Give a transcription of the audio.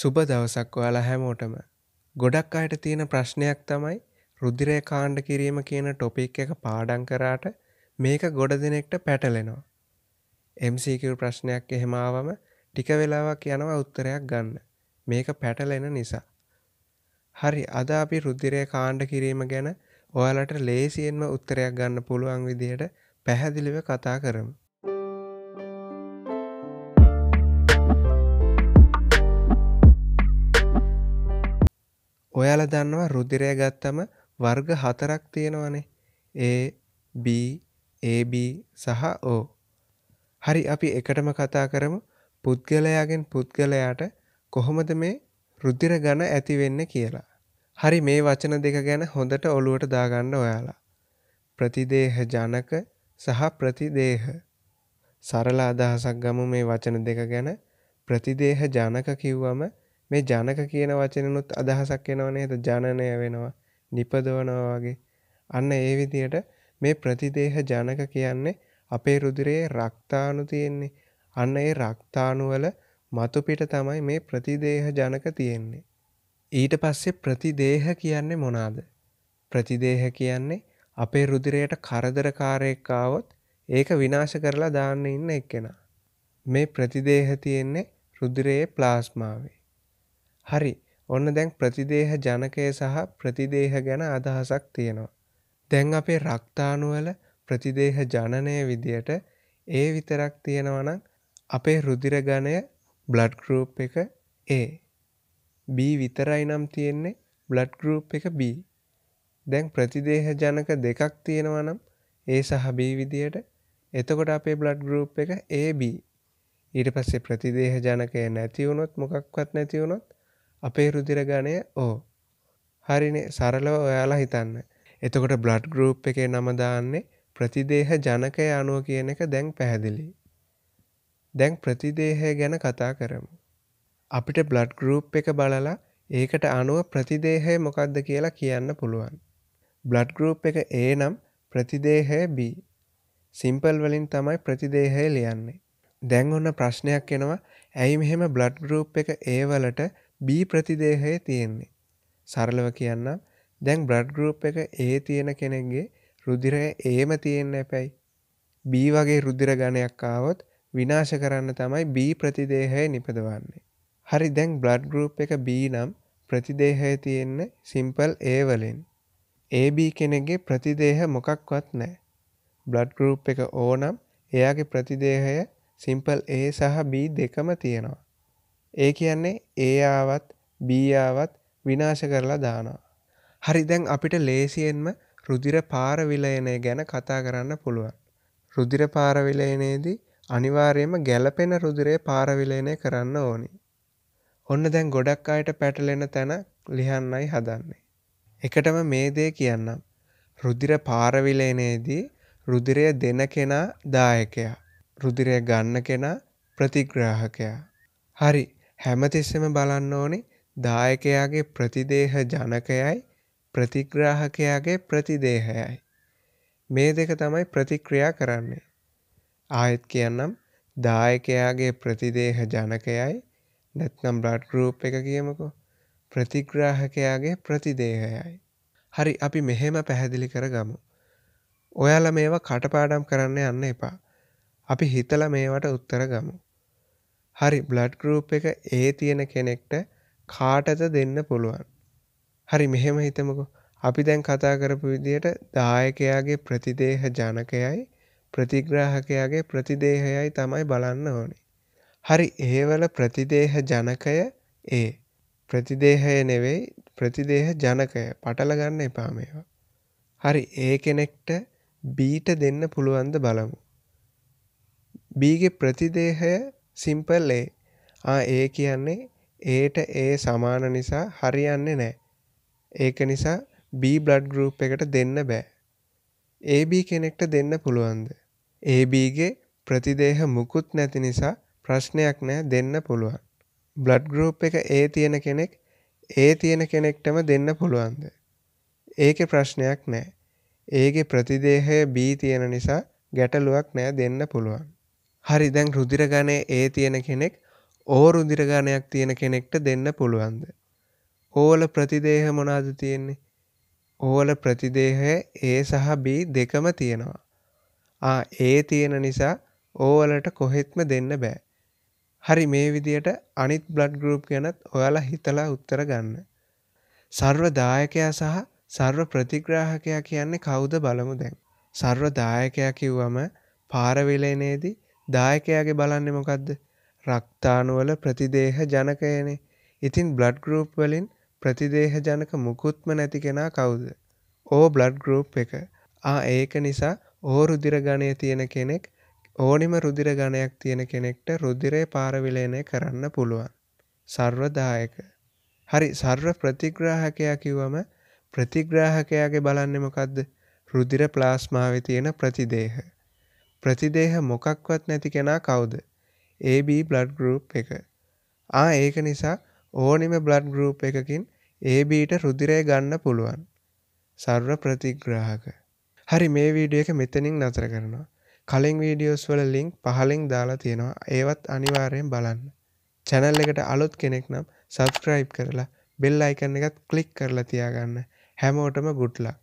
සුබ දවසක් ඔයාලා හැමෝටම ගොඩක් අයට තියෙන ප්‍රශ්නයක් තමයි රුධිරය කාණ්ඩ කිරීම කියන ටොපික් එක පාඩම් කරාට මේක ගොඩ දෙනෙක්ට පැටලෙනවා. MCQ ප්‍රශ්නයක් එහෙම ආවම ටික වෙලාවක් යනවා උත්තරයක් ගන්න. මේක පැටලෙන නිසා. හරි අද අපි රුධිරය කාණ්ඩ කිරීම ගැන ඔයාලට ලේසියෙන්ම උත්තරයක් ගන්න පුළුවන් විදිහට පැහැදිලිව කතා කරමු. ඔයාලා දන්නවා රුධිරය ගත්තම වර්ග හතරක් තියෙනවනේ. A B AB සහ O. හරි අපි එකටම කතා කරමු පුද්ගලයාගෙන් පුද්ගලයාට කොහොමද මේ රුධිර ඝන ඇති වෙන්නේ කියලා. හරි මේ වචන දෙක ගැන හොඳට ඔළුවට දාගන්න ඔයාලා. ප්‍රතිදේහ ජනක සහ ප්‍රතිදේහ. සරල අදහසක් ගමු මේ වචන දෙක ගැන. ප්‍රතිදේහ ජනක කිව්වම මේ ජනක කියන වචනෙනුත් අදහසක් එනවා නේද? ජනනය වෙනවා, නිපදවනවා වගේ. අන්න ඒ විදිහට මේ ප්‍රතිදේහ ජනක කියන්නේ අපේ රුධිරයේ රක්තාණු තියෙන්නේ. අන්න ඒ රක්තාණු වල මතු පිට තමයි මේ ප්‍රතිදේහ ජනක තියෙන්නේ. ඊට පස්සේ ප්‍රතිදේහ කියන්නේ මොනවාද? ප්‍රතිදේහ කියන්නේ අපේ රුධිරයට කරදරකාරයෙක් ආවොත් ඒක විනාශ කරලා දාන්න ඉන්න එක්කෙනා. මේ ප්‍රතිදේහ තියෙන්නේ රුධිරයේ ප්ලාස්මාවේ. හරි ඔන්න දැන් ප්‍රතිදේහ ජනකය සහ ප්‍රතිදේහ ගැන අදහසක් තියෙනවා. දැන් අපේ රක්තාණුවල ප්‍රතිදේහ ජනනය විදියට ඒ විතරක් තියෙනවා නම් අපේ රුධිර ඝණය බ්ලඩ් ගෲප් එක A. B විතරයි නම් තියෙන්නේ බ්ලඩ් ගෲප් එක B. දැන් ප්‍රතිදේහ ජනක දෙකක් තියෙනවා නම් A සහ B විදියට එතකොට අපේ බ්ලඩ් ගෲප් එක AB. ඊට පස්සේ ප්‍රතිදේහ ජනකය නැති වුණොත් මොකක්වත් නැති වුණොත් අපේ රුදිරගණය ඕ හරිනේ සරලව ඔයාලා හිතන්න එතකොට බ්ලඩ් ගෲප් එකේ නම දාන්නේ ප්‍රතිදේහ ජනකය අණුව කියන එක දැන් පැහැදිලි දැන් ප්‍රතිදේහය ගැන කතා කරමු අපිට බ්ලඩ් ගෲප් එක බලලා ඒකට අනුව ප්‍රතිදේහය මොකක්ද කියලා කියන්න පුළුවන් බ්ලඩ් ගෲප් එක A නම් ප්‍රතිදේහය B සිම්පල් වලින් තමයි ප්‍රතිදේහය ලියන්නේ දැන් ඔන්න ප්‍රශ්නයක් එනවා ඇයි මෙහෙම බ්ලඩ් ගෲප් එක A වලට B ප්‍රතිදේහය තියෙන්නේ. සරලව කියන්නම් දැන් බ්ලඩ් ගෲප් එක A තියෙන කෙනෙක්ගේ රුධිරය Aම තියෙන්න එපැයි. B වගේ රුධිර ගණයක් ආවොත් විනාශ කරන්න තමයි B ප්‍රතිදේහය නිපදවන්නේ. හරි දැන් බ්ලඩ් ගෲප් එක B නම් ප්‍රතිදේහය තියෙන්න සිම්පල් A වලින්. AB කෙනෙක්ගේ ප්‍රතිදේහ මොකක්වත් නැහැ. බ්ලඩ් ගෲප් එක O නම් එයාගේ ප්‍රතිදේහය සිම්පල් A සහ B දෙකම තියෙනවා. ඒ කියන්නේ ඒ ආවත් බී ආවත් විනාශ කරලා දානවා. හරි දැන් අපිට ලේසියෙන්ම රුධිර පාර විලයනය ගැන කතා කරන්න පුළුවන්. රුධිර පාර විලයනයේදී අනිවාර්යයෙන්ම ගැළපෙන රුධිරය පාර විලයනය කරන්න ඕනි. ඔන්න දැන් ගොඩක් අයට පැටලෙන තැන ලියන්නයි හදන්නේ. එකටම මේ දේ කියන්නම්. රුධිර පාර විලයනයේදී රුධිරය දෙන කෙනා දායකයා. රුධිරය ගන්න කෙනා ප්‍රතිග්‍රාහකයා. හරි හැමතිස්සෙම බලන්න ඕනේ දායකයාගේ ප්‍රතිදේහ ජනකයයි ප්‍රතිග්‍රාහකයාගේ ප්‍රතිදේහයයි. මේ දෙක තමයි ප්‍රතික්‍රියා කරන්නේ. ආයෙත් කියන්නම් දායකයාගේ ප්‍රතිදේහ ජනකයයි නැත්නම් බ්ලඩ් ගෲප් එක කියමුකෝ. ප්‍රතිග්‍රාහකයාගේ ප්‍රතිදේහයයි. හරි අපි මෙහෙම පැහැදිලි කරගමු. ඔයාලා මේවා කටපාඩම් කරන්න යන්න එපා. අපි හිතලා මේවට උත්තර ගමු. හරි බ්ලඩ් ගෲප් එක ඒ තියෙන කෙනෙක්ට කාටද දෙන්න පුළුවන්. හරි මෙහෙම හිතමකෝ අපි දැන් කතා කරපු විදියට දායකයාගේ ප්‍රතිදේහ ජනකයයි ප්‍රතිග්‍රාහකයාගේ ප්‍රතිදේහයයි තමයි බලන්න ඕනේ. හරි ඒවල ප්‍රතිදේහ ජනකය ඒ ප්‍රතිදේහය නෙවෙයි ප්‍රතිදේහ ජනකය පටල ගන්න එපා මේවා. හරි ඒ කෙනෙක්ට බීට දෙන්න පුළුවන්ද බලමු. බීගේ ප්‍රතිදේහය සිම්පල් ඒ. ආ ඒ කියන්නේ ඒට ඒ සමාන නිසා හරියන්නේ නැහැ. ඒක නිසා B බ්ලඩ් ගෲප් එකට දෙන්න බෑ. AB කෙනෙක්ට දෙන්න පුළුවන්ද? AB ගේ ප්‍රතිදේහ මුකුත් නැති නිසා ප්‍රශ්නයක් නැහැ දෙන්න පුළුවන්. බ්ලඩ් ගෲප් එක A තියෙන කෙනෙක් A තියෙන කෙනෙක්ටම දෙන්න පුළුවන්ද? ඒකේ ප්‍රශ්නයක් නැහැ. ඒගේ ප්‍රතිදේහය B තියෙන නිසා ගැටලුවක් නැහැ දෙන්න පුළුවන්. හරි දැන් රුදිරගණය ඒ තියෙන කෙනෙක් ඕ රුදිරගණයක් තියෙන කෙනෙක්ට දෙන්න පුළුවන්ද. ඕල ප්‍රතිදේහ මොනාද තියෙන්නේ. ඕල ප්‍රතිදේහය ඒ සහ බී දෙකම තියෙනවා. ආ ඒ තියෙන නිසා ඕවලට කොහෙත්ම දෙන්න බෑ. හරි මේ විදියට අනිත් බ්ලඩ් ගරුප් ගැනත් ඔයාලා හිතලා උත්තර ගන්න. සර්ව දායකයා සහ සර්ව ප්‍රතිග්‍රාහකයා කියන්නේ කවුද බලමු දැන්. සර්ව දායකයා කිව්වම පාරවිලේනේදී දායකයාගේ බලන්නේ මොකද්ද? රක්තාණුවල ප්‍රතිදේහ ජනකයනේ. ඉතින් බ්ලඩ් ගෲප් වලින් ප්‍රතිදේහ ජනක මුකුත්ම නැති කෙනා කවුද? ඕ බ්ලඩ් ගෲප් එක. ආ ඒක නිසා ඕ රුධිර ගණය තියෙන කෙනෙක් ඕනිම රුධිර ගණයක් තියෙන කෙනෙක්ට රුධිරේ පාරවිලේනය කරන්න පුළුවන්. සර්වදායක. හරි සර්ව ප්‍රතිග්‍රාහකයා කිව්වම ප්‍රතිග්‍රාහකයාගේ බලන්නේ මොකද්ද? රුධිර ප්ලාස්මාවේ තියෙන ප්‍රතිදේහ. ප්‍රතිදේහ මොකක්වත් නැති කෙනා කවුද? AB බ්ලඩ් ගෲප් එක. ආ ඒක නිසා ඕනිම බ්ලඩ් ගෲප් එකකින් ABට රුධිරය ගන්න පුළුවන්. සර්ව ප්‍රතිග්‍රාහක. හරි මේ වීඩියෝ එක මෙතනින් නතර කරනවා. කලින් වීඩියෝස් වල ලින්ක් පහලින් දාලා තියෙනවා. ඒවත් අනිවාර්යෙන් බලන්න. channel එකට අලුත් කෙනෙක් නම් subscribe කරලා bell icon එකත් click කරලා තියාගන්න. හැමෝටම good luck.